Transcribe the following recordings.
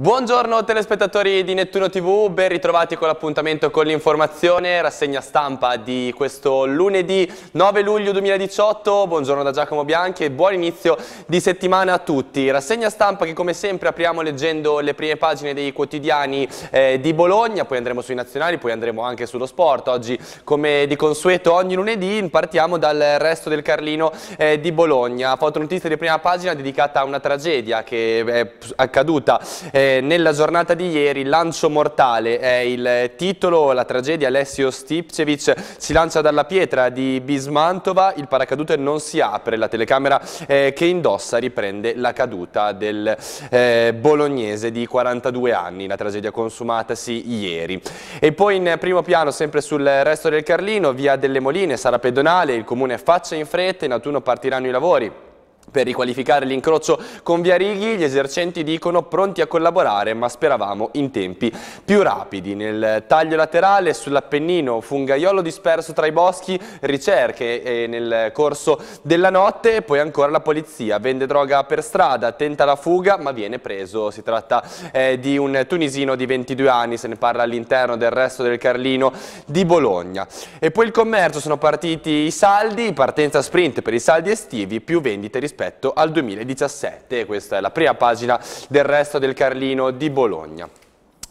Buongiorno telespettatori di Nettuno TV, ben ritrovati con l'appuntamento con l'informazione, rassegna stampa di questo lunedì 9 luglio 2018, buongiorno da Giacomo Bianchi e buon inizio di settimana a tutti. Rassegna stampa che come sempre apriamo leggendo le prime pagine dei quotidiani eh, di Bologna, poi andremo sui nazionali, poi andremo anche sullo sport, oggi come di consueto ogni lunedì partiamo dal resto del Carlino eh, di Bologna. Fotonotizia di prima pagina dedicata a una tragedia che è accaduta eh, nella giornata di ieri lancio mortale è il titolo, la tragedia Alessio Stipcevic si lancia dalla pietra di Bismantova, il paracadute non si apre, la telecamera eh, che indossa riprende la caduta del eh, bolognese di 42 anni, la tragedia consumatasi ieri. E poi in primo piano sempre sul resto del Carlino, via delle Moline sarà pedonale, il comune faccia in fretta, in autunno partiranno i lavori. Per riqualificare l'incrocio con Via Righi gli esercenti dicono pronti a collaborare ma speravamo in tempi più rapidi. Nel taglio laterale sull'Appennino fungaiolo disperso tra i boschi, ricerche nel corso della notte e poi ancora la polizia. Vende droga per strada, tenta la fuga ma viene preso. Si tratta eh, di un tunisino di 22 anni, se ne parla all'interno del resto del Carlino di Bologna. E poi il commercio, sono partiti i saldi, partenza sprint per i saldi estivi, più vendite rispetto rispetto al 2017. Questa è la prima pagina del resto del Carlino di Bologna.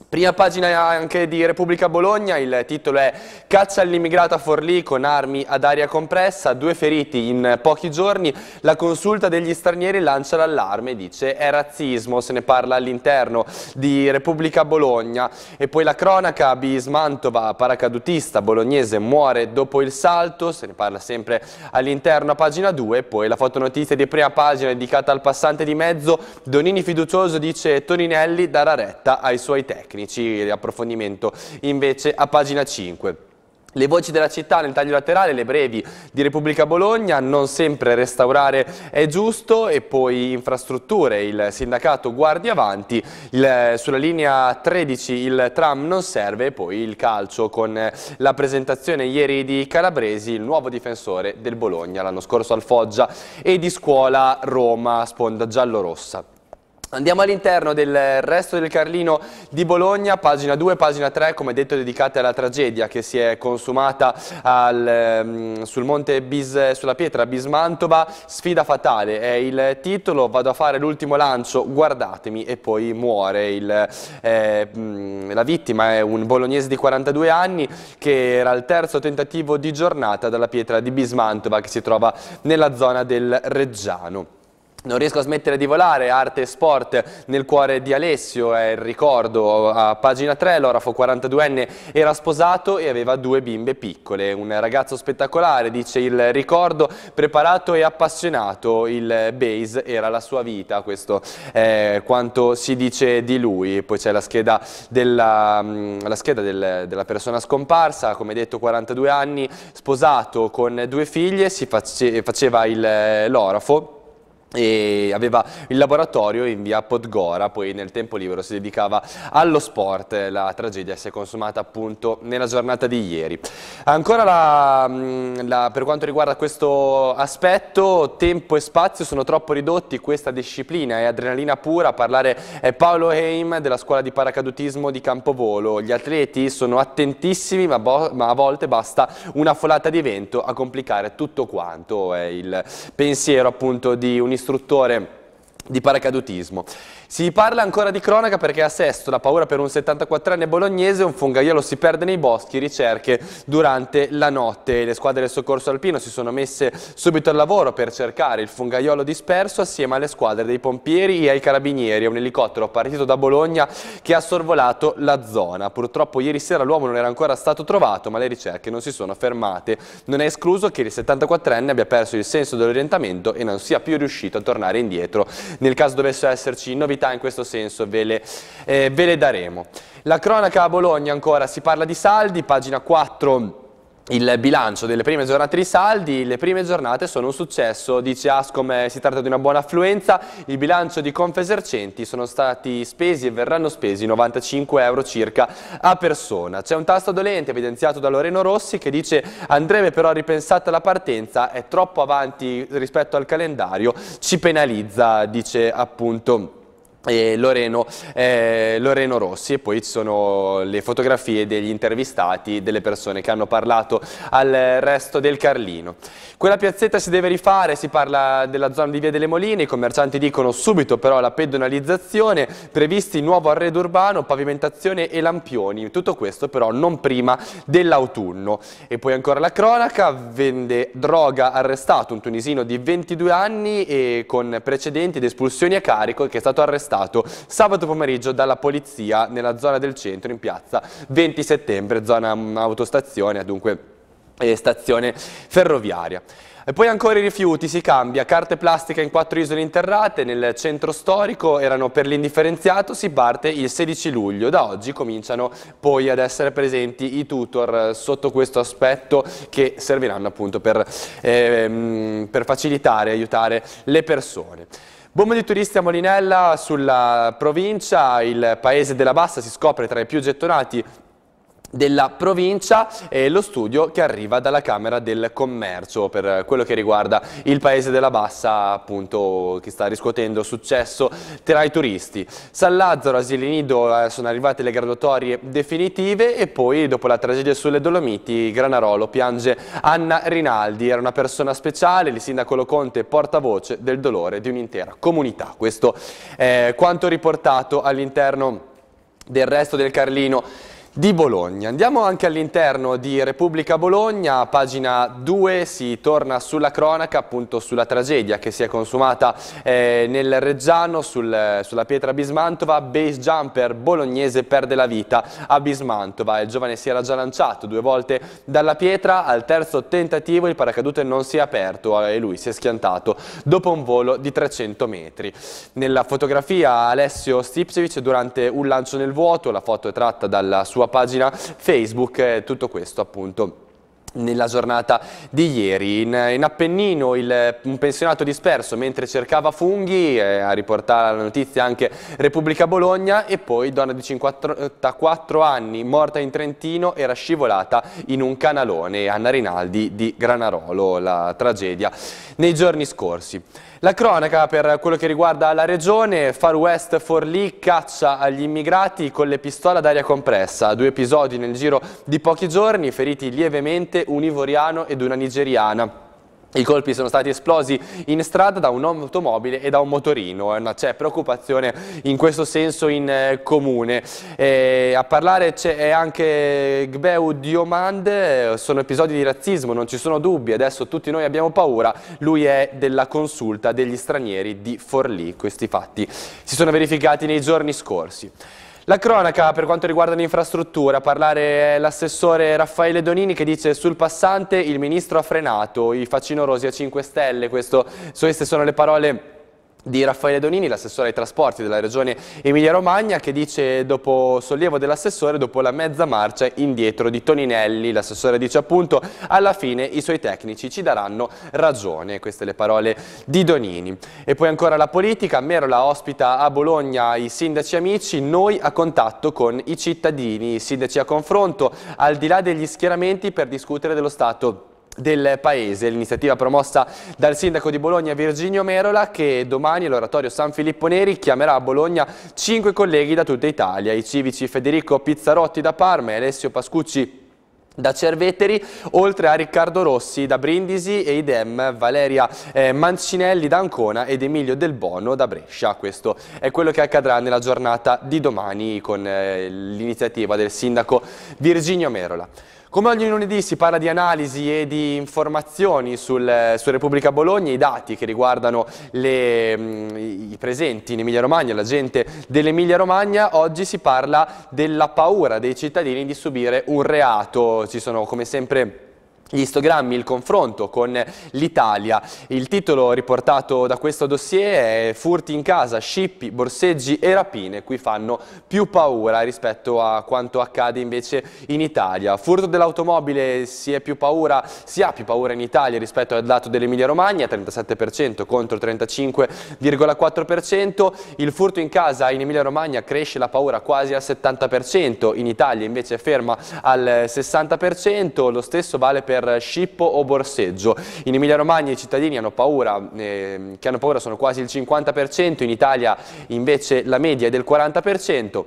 Prima pagina anche di Repubblica Bologna, il titolo è Caccia all'immigrato a Forlì con armi ad aria compressa, due feriti in pochi giorni, la consulta degli stranieri lancia l'allarme, dice è razzismo, se ne parla all'interno di Repubblica Bologna. E poi la cronaca, Bismantova, paracadutista bolognese, muore dopo il salto, se ne parla sempre all'interno a pagina 2, poi la fotonotizia di prima pagina dedicata al passante di mezzo, Donini fiducioso dice Toninelli darà retta ai suoi tecnici tecnici e approfondimento invece a pagina 5. Le voci della città nel taglio laterale, le brevi di Repubblica Bologna, non sempre restaurare è giusto e poi infrastrutture, il sindacato guardi avanti, il, sulla linea 13 il tram non serve e poi il calcio con la presentazione ieri di Calabresi, il nuovo difensore del Bologna l'anno scorso al Foggia e di scuola Roma, sponda giallo-rossa. Andiamo all'interno del resto del Carlino di Bologna, pagina 2, pagina 3, come detto dedicate alla tragedia che si è consumata al, mm, sul monte Bis, sulla pietra Bismantova, sfida fatale è il titolo, vado a fare l'ultimo lancio, guardatemi e poi muore. Il, eh, mm, la vittima è un bolognese di 42 anni che era il terzo tentativo di giornata dalla pietra di Bismantova che si trova nella zona del Reggiano. Non riesco a smettere di volare, arte e sport nel cuore di Alessio, è il ricordo a pagina 3, l'orafo 42enne era sposato e aveva due bimbe piccole, un ragazzo spettacolare, dice il ricordo, preparato e appassionato, il base era la sua vita, questo è quanto si dice di lui, poi c'è la scheda, della, mm, la scheda del, della, persona scomparsa, come detto 42 anni, sposato con due figlie, si face, faceva eh, l'orafo e aveva il laboratorio in via Podgora, poi nel tempo libero si dedicava allo sport, la tragedia si è consumata appunto nella giornata di ieri. Ancora la, mm, la, per quanto riguarda questo aspetto, tempo e spazio sono troppo ridotti, questa disciplina è adrenalina pura, a parlare è Paolo Heim della scuola di paracadutismo di Campovolo, gli atleti sono attentissimi ma, ma a volte basta una folata di vento a complicare tutto quanto, è il pensiero appunto di un'istruzione istruttore di paracadutismo. Si parla ancora di cronaca perché a Sesto la paura per un 74enne bolognese, un fungaiolo si perde nei boschi, ricerche durante la notte. Le squadre del soccorso alpino si sono messe subito al lavoro per cercare il fungaiolo disperso assieme alle squadre dei pompieri e ai carabinieri. È un elicottero partito da Bologna che ha sorvolato la zona. Purtroppo ieri sera l'uomo non era ancora stato trovato ma le ricerche non si sono fermate. Non è escluso che il 74enne abbia perso il senso dell'orientamento e non sia più riuscito a tornare indietro. Nel caso dovesse esserci novità novità in questo senso ve le, eh, ve le daremo. La cronaca a Bologna ancora si parla di saldi, pagina 4 il bilancio delle prime giornate di saldi, le prime giornate sono un successo, dice Ascom eh, si tratta di una buona affluenza, il bilancio di Confesercenti sono stati spesi e verranno spesi 95 euro circa a persona. C'è un tasto dolente evidenziato da Loreno Rossi che dice andrebbe però ripensata la partenza, è troppo avanti rispetto al calendario, ci penalizza, dice appunto Loreno, eh, Loreno, Rossi e poi ci sono le fotografie degli intervistati, delle persone che hanno parlato al resto del Carlino. Quella piazzetta si deve rifare, si parla della zona di Via delle Moline, i commercianti dicono subito però la pedonalizzazione, previsti nuovo arredo urbano, pavimentazione e lampioni, tutto questo però non prima dell'autunno. E poi ancora la cronaca, vende droga arrestato un tunisino di 22 anni e con precedenti ed espulsioni a carico che è stato arrestato arrestato sabato pomeriggio dalla polizia nella zona del centro in piazza 20 settembre, zona mm, autostazione, dunque eh, stazione ferroviaria. E poi ancora i rifiuti, si cambia, carte plastiche in quattro isole interrate nel centro storico, erano per l'indifferenziato, si parte il 16 luglio, da oggi cominciano poi ad essere presenti i tutor eh, sotto questo aspetto che serviranno appunto per, ehm, per facilitare e aiutare le persone. Bomba di turisti a Molinella sulla provincia, il paese della Bassa si scopre tra i più gettonati della provincia e lo studio che arriva dalla Camera del Commercio per quello che riguarda il paese della Bassa appunto che sta riscuotendo successo tra i turisti. San Lazzaro, Asili Nido eh, sono arrivate le graduatorie definitive e poi dopo la tragedia sulle Dolomiti Granarolo piange Anna Rinaldi, era una persona speciale, il sindaco Lo Loconte portavoce del dolore di un'intera comunità. Questo è quanto riportato all'interno del resto del Carlino di Bologna. Andiamo anche all'interno di Repubblica Bologna, pagina 2 si torna sulla cronaca appunto sulla tragedia che si è consumata eh, nel Reggiano sul, sulla pietra Bismantova, base jumper bolognese perde la vita a Bismantova, il giovane si era già lanciato due volte dalla pietra, al terzo tentativo il paracadute non si è aperto eh, e lui si è schiantato dopo un volo di 300 metri. Nella fotografia Alessio Stipcevic durante un lancio nel vuoto, la foto è tratta dalla sua tua pagina Facebook, eh, tutto questo appunto nella giornata di ieri. In, in Appennino il, un pensionato disperso mentre cercava funghi, eh, a riportare la notizia anche Repubblica Bologna e poi donna di 54 anni morta in Trentino era scivolata in un canalone, Anna Rinaldi di Granarolo, la tragedia nei giorni scorsi. La cronaca per quello che riguarda la regione, Far West Forlì caccia agli immigrati con le pistole ad aria compressa, due episodi nel giro di pochi giorni, feriti lievemente un ivoriano ed una nigeriana. I colpi sono stati esplosi in strada da un'automobile e da un motorino, c'è preoccupazione in questo senso in eh, comune. E a parlare c'è anche Gbeu Diomande, eh, sono episodi di razzismo, non ci sono dubbi, adesso tutti noi abbiamo paura, lui è della consulta degli stranieri di Forlì, questi fatti si sono verificati nei giorni scorsi. La cronaca per quanto riguarda l'infrastruttura, parlare l'assessore Raffaele Donini che dice sul passante il ministro ha frenato, i facinorosi a 5 stelle, queste sono le parole di Raffaele Donini, l'assessore ai trasporti della regione Emilia-Romagna, che dice dopo sollievo dell'assessore, dopo la mezza marcia indietro di Toninelli, l'assessore dice appunto alla fine i suoi tecnici ci daranno ragione, queste le parole di Donini. E poi ancora la politica, Merola ospita a Bologna i sindaci amici, noi a contatto con i cittadini, i sindaci a confronto, al di là degli schieramenti per discutere dello Stato del paese, l'iniziativa promossa dal sindaco di Bologna Virginio Merola che domani all'oratorio San Filippo Neri chiamerà a Bologna cinque colleghi da tutta Italia, i civici Federico Pizzarotti da Parma e Alessio Pascucci da Cerveteri, oltre a Riccardo Rossi da Brindisi e idem Valeria eh, Mancinelli da Ancona ed Emilio Del Bono da Brescia. Questo è quello che accadrà nella giornata di domani con eh, l'iniziativa del sindaco Virginio Merola. Come ogni lunedì si parla di analisi e di informazioni sul, eh, su Repubblica Bologna, i dati che riguardano le, mm, i presenti in Emilia Romagna, la gente dell'Emilia Romagna, oggi si parla della paura dei cittadini di subire un reato, ci sono come sempre gli istogrammi, il confronto con l'Italia. Il titolo riportato da questo dossier è Furti in casa, scippi, borseggi e rapine. Qui fanno più paura rispetto a quanto accade invece in Italia. Furto dell'automobile si, si, ha più paura in Italia rispetto al dato dell'Emilia Romagna, 37% contro 35,4%. Il furto in casa in Emilia Romagna cresce la paura quasi al 70%, in Italia invece è ferma al 60%. Lo stesso vale per per scippo o borseggio. In Emilia Romagna i cittadini hanno paura, eh, che hanno paura sono quasi il 50%, in Italia invece la media è del 40%.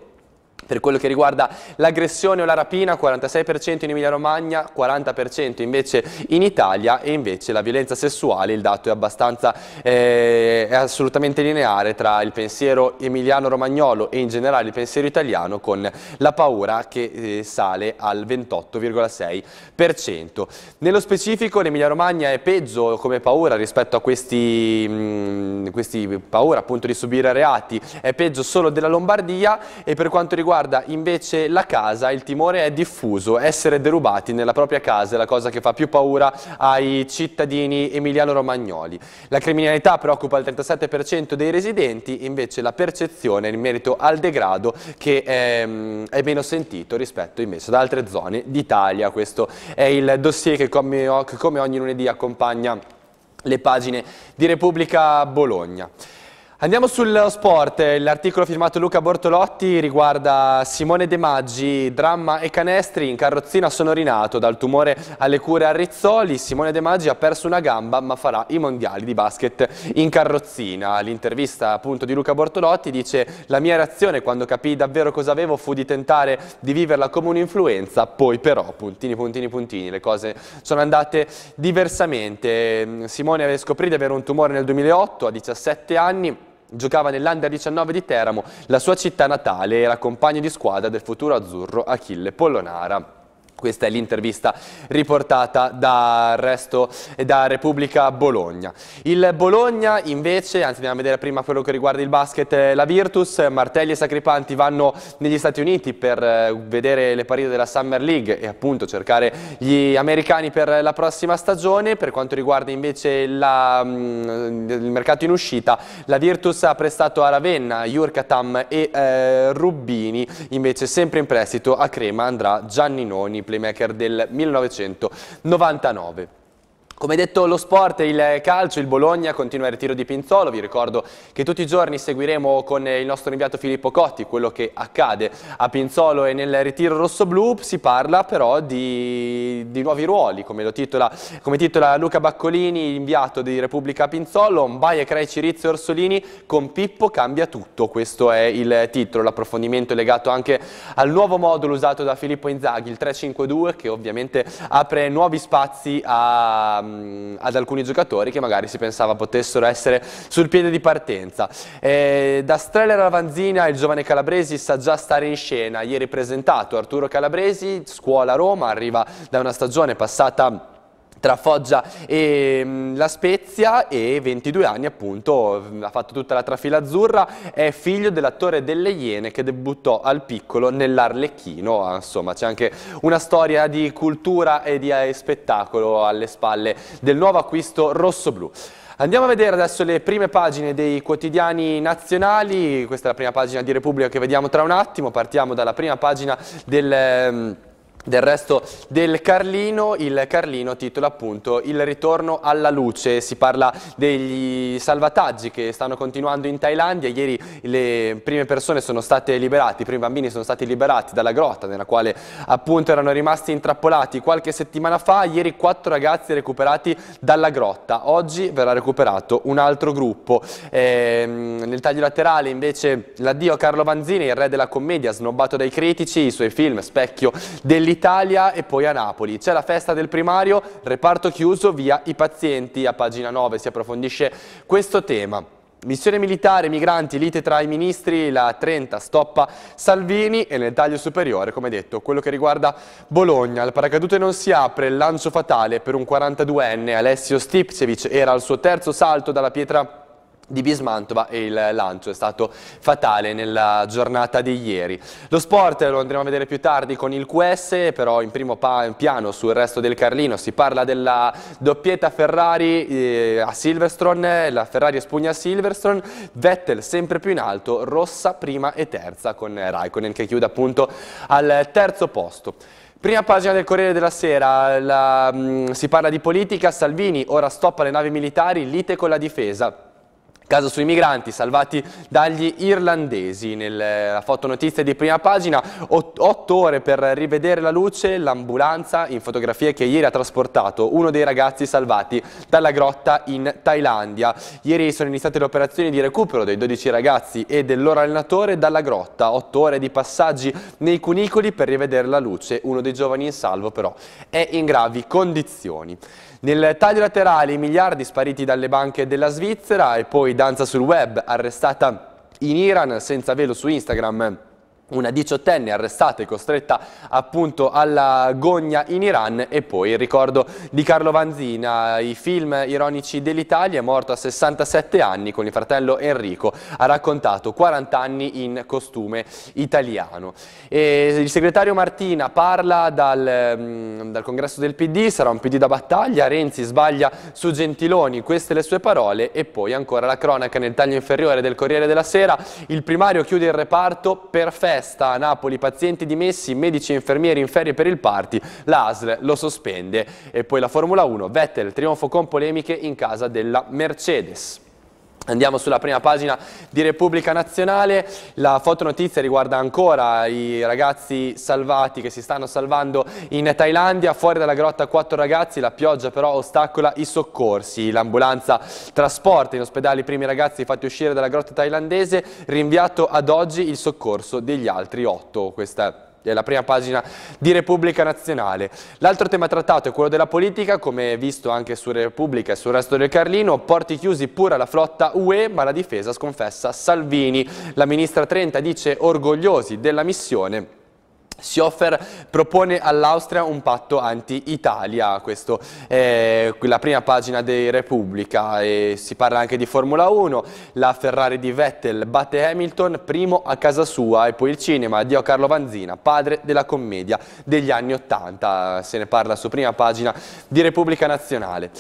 Per quello che riguarda l'aggressione o la rapina, 46% in Emilia-Romagna, 40% invece in Italia e invece la violenza sessuale, il dato è abbastanza, eh, è assolutamente lineare tra il pensiero emiliano-romagnolo e in generale il pensiero italiano con la paura che eh, sale al 28,6%. Nello specifico l'Emilia-Romagna è peggio come paura rispetto a questi, mh, mm, questi paura appunto di subire reati, è peggio solo della Lombardia e per quanto riguarda riguarda invece la casa, il timore è diffuso, essere derubati nella propria casa è la cosa che fa più paura ai cittadini emiliano-romagnoli. La criminalità preoccupa il 37% dei residenti, invece la percezione in merito al degrado che è, ehm, è meno sentito rispetto invece ad altre zone d'Italia. Questo è il dossier che come, che come ogni lunedì accompagna le pagine di Repubblica Bologna. Andiamo sul sport, l'articolo firmato Luca Bortolotti riguarda Simone De Maggi, dramma e canestri, in carrozzina sono rinato, dal tumore alle cure a Rizzoli, Simone De Maggi ha perso una gamba ma farà i mondiali di basket in carrozzina. L'intervista appunto di Luca Bortolotti dice la mia reazione quando capì davvero cosa avevo fu di tentare di viverla come un'influenza, poi però puntini puntini puntini, le cose sono andate diversamente. Simone scoprì di avere un tumore nel 2008 a 17 anni, Giocava nell'Under 19 di Teramo, la sua città natale, e era compagno di squadra del futuro azzurro Achille Pollonara. Questa è l'intervista riportata da, resto, da Repubblica Bologna. Il Bologna invece, anzi andiamo a vedere prima quello che riguarda il basket, eh, la Virtus, Martelli e Sacripanti vanno negli Stati Uniti per eh, vedere le partite della Summer League e appunto cercare gli americani per la prossima stagione. Per quanto riguarda invece la, mm, il mercato in uscita, la Virtus ha prestato a Ravenna, Jurkatam e eh, Rubini, invece sempre in prestito a Crema andrà Gianni Noni playmaker del 1999. Come detto lo sport, e il calcio, il Bologna continua il ritiro di Pinzolo, vi ricordo che tutti i giorni seguiremo con il nostro inviato Filippo Cotti quello che accade a Pinzolo e nel ritiro rosso-blu si parla però di, di nuovi ruoli, come, titola, come titola, Luca Baccolini, inviato di Repubblica Pinzolo, Mbaia, Creci, Rizzo e Orsolini, con Pippo cambia tutto, questo è il titolo, l'approfondimento è legato anche al nuovo modulo usato da Filippo Inzaghi, il 352, che ovviamente apre nuovi spazi a Ehm, ad alcuni giocatori che magari si pensava potessero essere sul piede di partenza. Eh, da Streller alla Vanzina il giovane Calabresi sa già stare in scena, ieri presentato Arturo Calabresi, scuola Roma, arriva da una stagione passata tra Foggia e mm, La Spezia e 22 anni appunto, mm, ha fatto tutta la trafila azzurra, è figlio dell'attore delle Iene che debuttò al piccolo nell'Arlecchino, ah, insomma c'è anche una storia di cultura e di eh, spettacolo alle spalle del nuovo acquisto rosso-blu. Andiamo a vedere adesso le prime pagine dei quotidiani nazionali, questa è la prima pagina di Repubblica che vediamo tra un attimo, partiamo dalla prima pagina del mm, del resto del Carlino, il Carlino titola appunto Il ritorno alla luce, si parla degli salvataggi che stanno continuando in Thailandia, ieri le prime persone sono state liberate, i primi bambini sono stati liberati dalla grotta nella quale appunto erano rimasti intrappolati qualche settimana fa, ieri quattro ragazzi recuperati dalla grotta, oggi verrà recuperato un altro gruppo. Ehm, nel taglio laterale invece l'addio a Carlo Vanzini, il re della commedia, snobbato dai critici, i suoi film, specchio dell'interno dell'Italia e poi a Napoli. C'è la festa del primario, reparto chiuso via i pazienti, a pagina 9 si approfondisce questo tema. Missione militare, migranti, lite tra i ministri, la 30 stoppa Salvini e nel taglio superiore, come detto, quello che riguarda Bologna. Il paracadute non si apre, il lancio fatale per un 42enne, Alessio Stipcevic, era al suo terzo salto dalla pietra di Bismantova e il lancio è stato fatale nella giornata di ieri. Lo sport lo andremo a vedere più tardi con il QS, però in primo piano sul resto del Carlino si parla della doppietta Ferrari eh, a Silverstone, la Ferrari spugna a Silverstone, Vettel sempre più in alto, Rossa prima e terza con Raikkonen che chiude appunto al terzo posto. Prima pagina del Corriere della Sera, la, mh, mm, si parla di politica, Salvini ora stoppa le navi militari, lite con la difesa. Caso sui migranti salvati dagli irlandesi. Nella eh, fotonotizia di prima pagina, otto ore per rivedere la luce, l'ambulanza in fotografie che ieri ha trasportato uno dei ragazzi salvati dalla grotta in Thailandia. Ieri sono iniziate le operazioni di recupero dei 12 ragazzi e del loro allenatore dalla grotta. Otto ore di passaggi nei cunicoli per rivedere la luce. Uno dei giovani in salvo però è in gravi condizioni. Nel taglio laterale i miliardi spariti dalle banche della Svizzera e poi danza sul web arrestata in Iran senza velo su Instagram una diciottenne arrestata e costretta appunto alla gogna in Iran e poi il ricordo di Carlo Vanzina, i film ironici dell'Italia, è morto a 67 anni con il fratello Enrico, ha raccontato 40 anni in costume italiano. E il segretario Martina parla dal, mm, dal congresso del PD, sarà un PD da battaglia, Renzi sbaglia su Gentiloni, queste le sue parole e poi ancora la cronaca nel taglio inferiore del Corriere della Sera, il primario chiude il reparto, perfetto protesta a Napoli, pazienti dimessi, medici e infermieri in ferie per il party, l'ASL lo sospende. E poi la Formula 1, Vettel, trionfo con polemiche in casa della Mercedes. Andiamo sulla prima pagina di Repubblica Nazionale, la fotonotizia riguarda ancora i ragazzi salvati che si stanno salvando in Thailandia, fuori dalla grotta quattro ragazzi, la pioggia però ostacola i soccorsi, l'ambulanza trasporta in ospedale i primi ragazzi fatti uscire dalla grotta thailandese, rinviato ad oggi il soccorso degli altri otto, Questa è la prima pagina di Repubblica Nazionale. L'altro tema trattato è quello della politica, come visto anche su Repubblica e sul resto del Carlino, porti chiusi pure alla flotta UE, ma la difesa sconfessa Salvini. La ministra Trenta dice orgogliosi della missione Seehofer propone all'Austria un patto anti-Italia, questa è la prima pagina di Repubblica, e si parla anche di Formula 1, la Ferrari di Vettel batte Hamilton, primo a casa sua e poi il cinema, addio Carlo Vanzina, padre della commedia degli anni Ottanta, se ne parla su prima pagina di Repubblica Nazionale.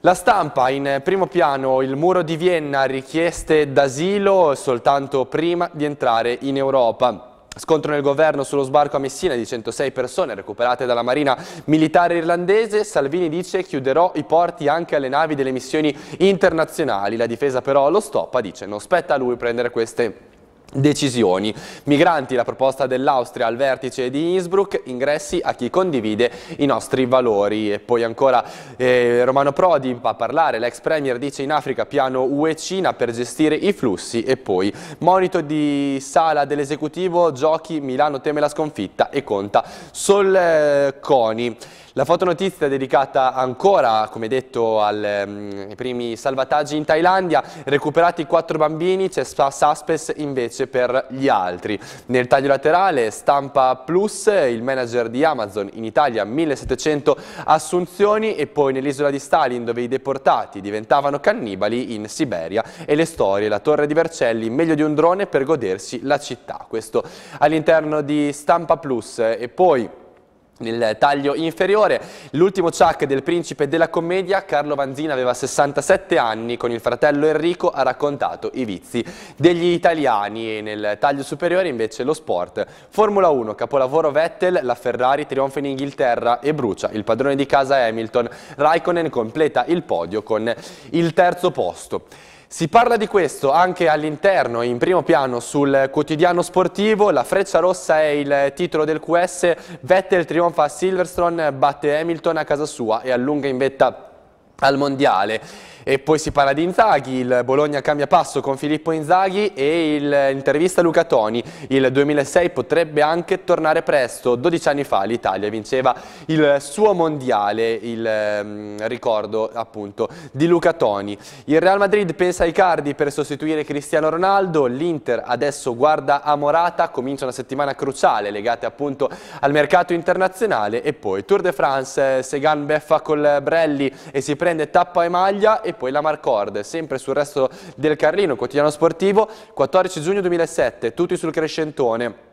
La stampa in primo piano, il muro di Vienna, richieste d'asilo soltanto prima di entrare in Europa. Scontro nel governo sullo sbarco a Messina di 106 persone recuperate dalla marina militare irlandese. Salvini dice chiuderò i porti anche alle navi delle missioni internazionali. La difesa però lo stoppa, dice non spetta a lui prendere queste decisioni. Migranti, la proposta dell'Austria al vertice di Innsbruck, ingressi a chi condivide i nostri valori. E poi ancora eh, Romano Prodi va a parlare, l'ex premier dice in Africa piano UE Cina per gestire i flussi e poi monito di sala dell'esecutivo, giochi, Milano teme la sconfitta e conta Solconi. Eh, la fotonotizia è dedicata ancora, come detto, al, um, ai primi salvataggi in Thailandia, recuperati quattro bambini, c'è Saspes invece per gli altri. Nel taglio laterale Stampa Plus, il manager di Amazon in Italia 1700 assunzioni e poi nell'isola di Stalin dove i deportati diventavano cannibali in Siberia e le storie, la torre di Vercelli, meglio di un drone per godersi la città. Questo all'interno di Stampa Plus e poi nel taglio inferiore. L'ultimo ciak del principe della commedia, Carlo Vanzina aveva 67 anni, con il fratello Enrico ha raccontato i vizi degli italiani e nel taglio superiore invece lo sport. Formula 1, capolavoro Vettel, la Ferrari trionfa in Inghilterra e brucia il padrone di casa Hamilton. Raikkonen completa il podio con il terzo posto. Si parla di questo anche all'interno, in primo piano sul quotidiano sportivo, la freccia rossa è il titolo del QS, Vettel trionfa a Silverstone, batte Hamilton a casa sua e allunga in vetta al mondiale. E poi si parla di Inzaghi, il Bologna cambia passo con Filippo Inzaghi e l'intervista Luca Toni. Il 2006 potrebbe anche tornare presto. 12 anni fa l'Italia vinceva il suo mondiale, il eh, ricordo appunto di Luca Toni. Il Real Madrid pensa ai cardi per sostituire Cristiano Ronaldo, l'Inter adesso guarda a Morata, comincia una settimana cruciale legata appunto al mercato internazionale e poi Tour de France, eh, Segan beffa col Brelli e si prende tappa e maglia e poi la Marcord, sempre sul resto del Carlino, quotidiano sportivo, 14 giugno 2007, tutti sul crescentone.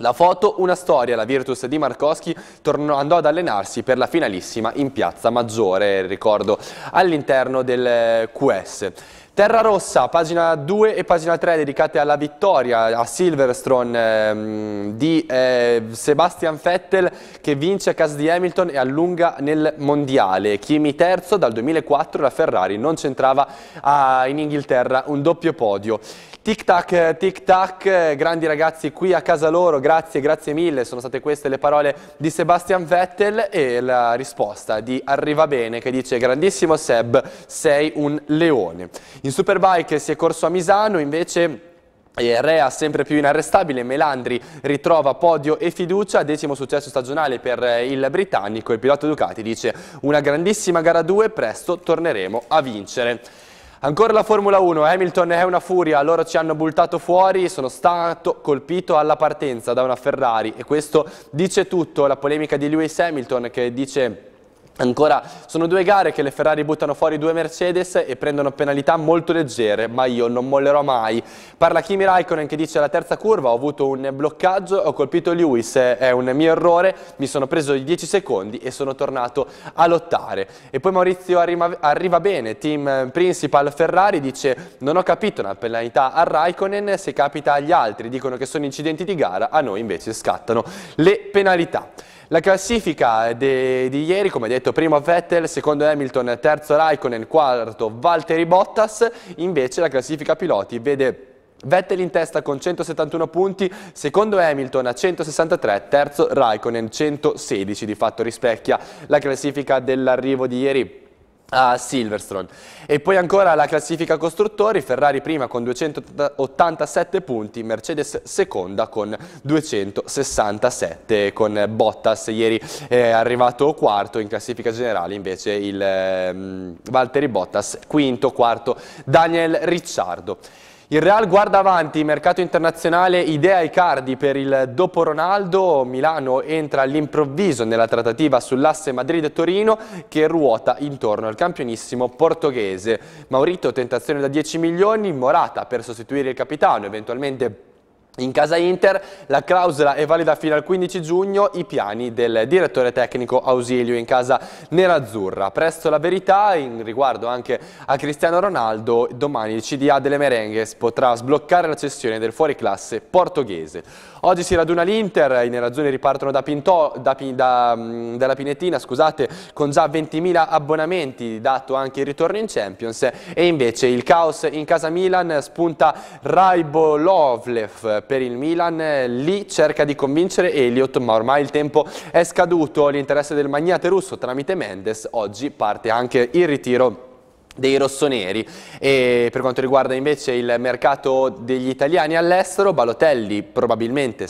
La foto, una storia, la Virtus di Marcoschi tornò, andò ad allenarsi per la finalissima in Piazza Maggiore, ricordo, all'interno del eh, QS. Terra Rossa, pagina 2 e pagina 3 dedicate alla vittoria a Silverstone ehm, di eh, Sebastian Vettel che vince a casa di Hamilton e allunga nel mondiale. Kimi terzo, dal 2004 la Ferrari non c'entrava ah, in Inghilterra un doppio podio. Tic tac, tic tac, grandi ragazzi qui a casa loro, grazie, grazie mille, sono state queste le parole di Sebastian Vettel e la risposta di Arriva Bene che dice grandissimo Seb, sei un leone. In Superbike si è corso a Misano, invece... Rea sempre più inarrestabile, Melandri ritrova podio e fiducia, decimo successo stagionale per il britannico, il pilota Ducati dice una grandissima gara 2, presto torneremo a vincere. Ancora la Formula 1, Hamilton è una furia, loro ci hanno bultato fuori, sono stato colpito alla partenza da una Ferrari e questo dice tutto, la polemica di Lewis Hamilton che dice Ancora sono due gare che le Ferrari buttano fuori due Mercedes e prendono penalità molto leggere, ma io non mollerò mai. Parla Kimi Raikkonen che dice alla terza curva ho avuto un bloccaggio, ho colpito Lewis, è un mio errore, mi sono preso i 10 secondi e sono tornato a lottare. E poi Maurizio arriva, arriva bene, team principal Ferrari dice non ho capito una penalità a Raikkonen, se capita agli altri dicono che sono incidenti di gara, a noi invece scattano le penalità. La classifica di, di ieri, come detto, primo Vettel, secondo Hamilton, terzo Raikkonen, quarto Valtteri Bottas, invece la classifica piloti vede Vettel in testa con 171 punti, secondo Hamilton a 163, terzo Raikkonen 116, di fatto rispecchia la classifica dell'arrivo di ieri a Silverstone. E poi ancora la classifica costruttori, Ferrari prima con 287 punti, Mercedes seconda con 267 con Bottas ieri è arrivato quarto in classifica generale, invece il eh, Valtteri Bottas quinto, quarto Daniel Ricciardo. Il Real guarda avanti, mercato internazionale, idea Icardi per il dopo Ronaldo, Milano entra all'improvviso nella trattativa sull'asse Madrid-Torino che ruota intorno al campionissimo portoghese. Maurito tentazione da 10 milioni, Morata per sostituire il capitano, eventualmente in casa Inter la clausola è valida fino al 15 giugno, i piani del direttore tecnico Ausilio in casa nerazzurra. Presto la verità in riguardo anche a Cristiano Ronaldo, domani il CDA delle Merengues potrà sbloccare la cessione del fuoriclasse portoghese. Oggi si raduna l'Inter, i nerazzurri ripartono da Pintò, da, da, mm, dalla Pinetina scusate, con già 20.000 abbonamenti, dato anche il ritorno in Champions e invece il caos in casa Milan spunta Raibo Lovlev per il Milan, lì cerca di convincere Elliott, ma ormai il tempo è scaduto, l'interesse del magnate russo tramite Mendes, oggi parte anche il ritiro dei rossoneri e per quanto riguarda invece il mercato degli italiani all'estero Balotelli probabilmente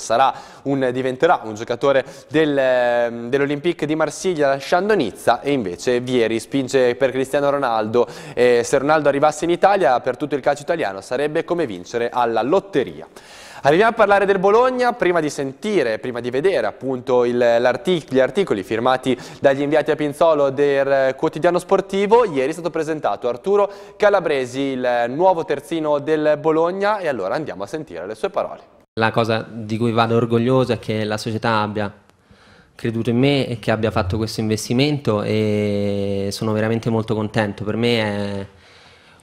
un, diventerà un giocatore del, dell'Olympique di Marsiglia lasciando Nizza e invece Vieri spinge per Cristiano Ronaldo e se Ronaldo arrivasse in Italia per tutto il calcio italiano sarebbe come vincere alla lotteria Arriviamo a parlare del Bologna prima di sentire, prima di vedere appunto il, artic gli articoli firmati dagli inviati a Pinzolo del quotidiano sportivo. Ieri è stato presentato Arturo Calabresi, il nuovo terzino del Bologna e allora andiamo a sentire le sue parole. La cosa di cui vado orgoglioso è che la società abbia creduto in me e che abbia fatto questo investimento e sono veramente molto contento. Per me è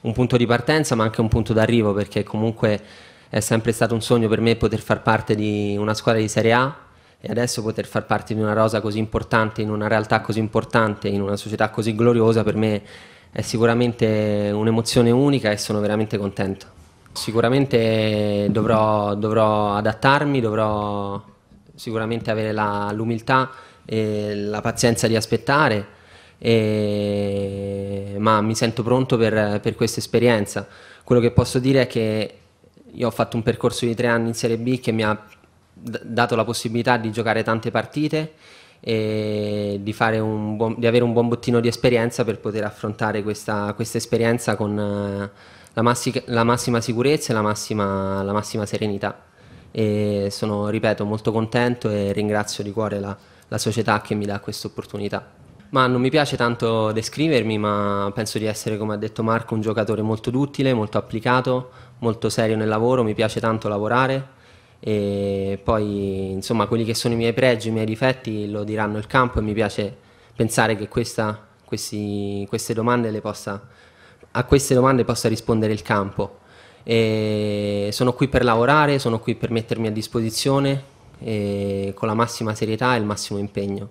un punto di partenza ma anche un punto d'arrivo perché comunque è sempre stato un sogno per me poter far parte di una squadra di Serie A e adesso poter far parte di una rosa così importante, in una realtà così importante, in una società così gloriosa, per me è sicuramente un'emozione unica e sono veramente contento. Sicuramente dovrò, dovrò adattarmi, dovrò sicuramente avere l'umiltà e la pazienza di aspettare, e... ma mi sento pronto per, per questa esperienza. Quello che posso dire è che io ho fatto un percorso di tre anni in Serie B che mi ha dato la possibilità di giocare tante partite e di, buon, di avere un buon bottino di esperienza per poter affrontare questa, questa esperienza con eh, la, massi, la, massima sicurezza e la massima, la massima serenità. E sono, ripeto, molto contento e ringrazio di cuore la, la società che mi dà questa opportunità. Ma non mi piace tanto descrivermi, ma penso di essere, come ha detto Marco, un giocatore molto duttile, molto applicato, molto serio nel lavoro, mi piace tanto lavorare e poi insomma quelli che sono i miei pregi, i miei difetti lo diranno il campo e mi piace pensare che questa, questi, queste possa, a queste domande possa rispondere il campo. E sono qui per lavorare, sono qui per mettermi a disposizione con la massima serietà e il massimo impegno.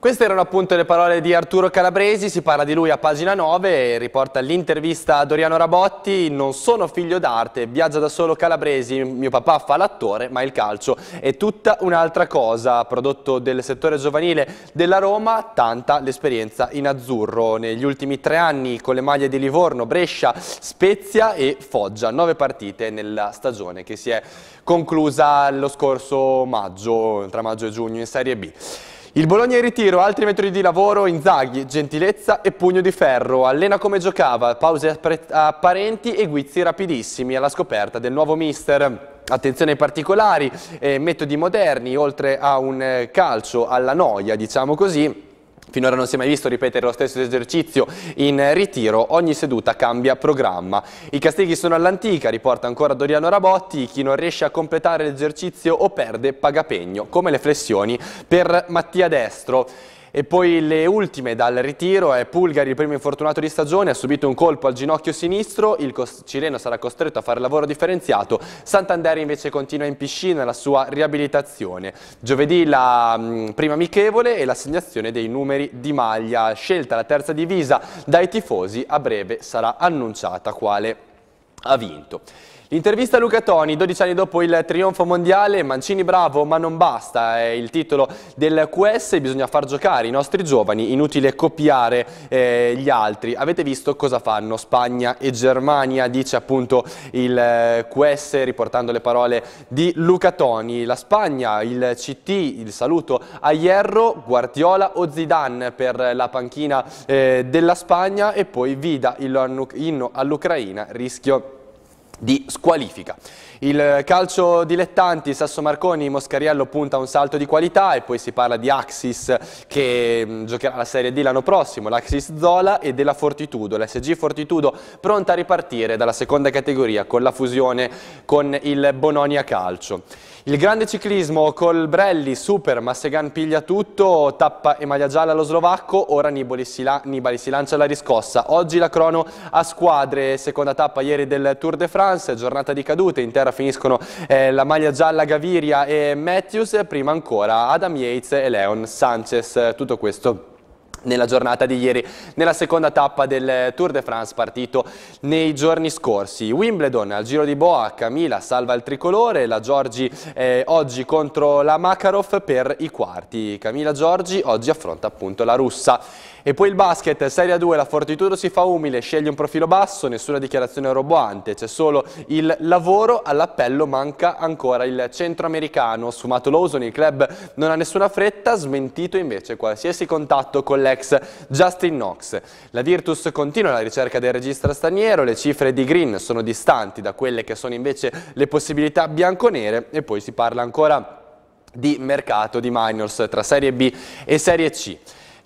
Queste erano appunto le parole di Arturo Calabresi, si parla di lui a pagina 9 e riporta l'intervista a Doriano Rabotti, non sono figlio d'arte, viaggia da solo Calabresi, mio papà fa l'attore ma il calcio è tutta un'altra cosa, prodotto del settore giovanile della Roma, tanta l'esperienza in azzurro, negli ultimi tre anni con le maglie di Livorno, Brescia, Spezia e Foggia, nove partite nella stagione che si è conclusa lo scorso maggio, tra maggio e giugno in Serie B. Il Bologna in ritiro, altri metodi di lavoro, Inzaghi, gentilezza e pugno di ferro. Allena come giocava, pause apparenti e guizzi rapidissimi alla scoperta del nuovo mister. Attenzione ai particolari, eh, metodi moderni, oltre a un eh, calcio alla noia, diciamo così, Finora non si è mai visto ripetere lo stesso esercizio in ritiro, ogni seduta cambia programma. I castighi sono all'antica, riporta ancora Doriano Rabotti, chi non riesce a completare l'esercizio o perde paga pegno, come le flessioni per Mattia Destro. E poi le ultime dal ritiro è Pulgari, il primo infortunato di stagione, ha subito un colpo al ginocchio sinistro, il cileno sarà costretto a fare lavoro differenziato, Santander invece continua in piscina la sua riabilitazione. Giovedì la mm, prima amichevole e l'assegnazione dei numeri di maglia, scelta la terza divisa dai tifosi, a breve sarà annunciata quale ha vinto. L'intervista a Luca Toni, 12 anni dopo il trionfo mondiale, Mancini bravo ma non basta, è il titolo del QS, bisogna far giocare i nostri giovani, inutile copiare eh, gli altri. Avete visto cosa fanno Spagna e Germania, dice appunto il eh, QS riportando le parole di Luca Toni. La Spagna, il CT, il saluto a Hierro, Guardiola o Zidane per la panchina eh, della Spagna e poi Vida, il inno all'Ucraina, rischio di squalifica. Il calcio dilettanti, Sasso Marconi, Moscariello punta a un salto di qualità e poi si parla di Axis che mm, giocherà la Serie D l'anno prossimo, l'Axis Zola e della Fortitudo, l'SG Fortitudo pronta a ripartire dalla seconda categoria con la fusione con il Bononia Calcio. Il grande ciclismo col Brelli, super, Massegan piglia tutto, tappa e maglia gialla allo slovacco, ora Nibali si, la, Nibali si, lancia alla riscossa. Oggi la crono a squadre, seconda tappa ieri del Tour de France, giornata di cadute, in terra finiscono eh, la maglia gialla Gaviria e Matthews, prima ancora Adam Yates e Leon Sanchez, tutto questo nella giornata di ieri nella seconda tappa del Tour de France partito nei giorni scorsi. Wimbledon al giro di boa, Camila salva il tricolore, la Giorgi eh, oggi contro la Makarov per i quarti. Camila Giorgi oggi affronta appunto la russa. E poi il basket, Serie 2, la Fortitudo si fa umile, sceglie un profilo basso, nessuna dichiarazione roboante, c'è solo il lavoro, all'appello manca ancora il centroamericano. Sfumato Lawson, il club non ha nessuna fretta, smentito invece qualsiasi contatto con l'ex Justin Knox. La Virtus continua la ricerca del regista straniero, le cifre di Green sono distanti da quelle che sono invece le possibilità bianconere e poi si parla ancora di mercato di minors tra Serie B e Serie C.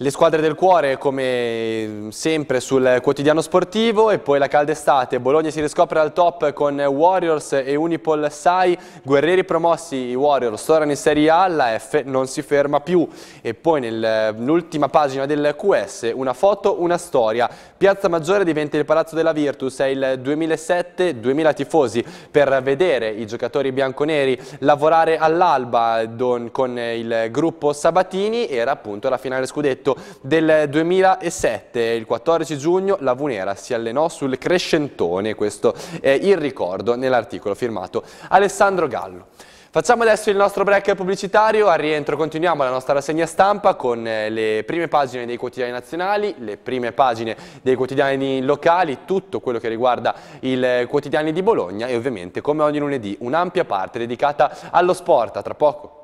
Le squadre del cuore come sempre sul quotidiano sportivo e poi la calda estate. Bologna si riscopre al top con Warriors e Unipol Sai, guerrieri promossi i Warriors, tornano in Serie A, la F non si ferma più. E poi nell'ultima pagina del QS una foto, una storia. Piazza Maggiore diventa il palazzo della Virtus, è il 2007-2000 tifosi per vedere i giocatori bianconeri lavorare all'alba con il gruppo Sabatini, era appunto la finale scudetto appunto ecco, del 2007. Il 14 giugno la Vunera si allenò sul Crescentone, questo è il ricordo nell'articolo firmato Alessandro Gallo. Facciamo adesso il nostro break pubblicitario, al rientro continuiamo la nostra rassegna stampa con eh, le prime pagine dei quotidiani nazionali, le prime pagine dei quotidiani locali, tutto quello che riguarda i quotidiani di Bologna e ovviamente come ogni lunedì un'ampia parte dedicata allo sport, a tra poco.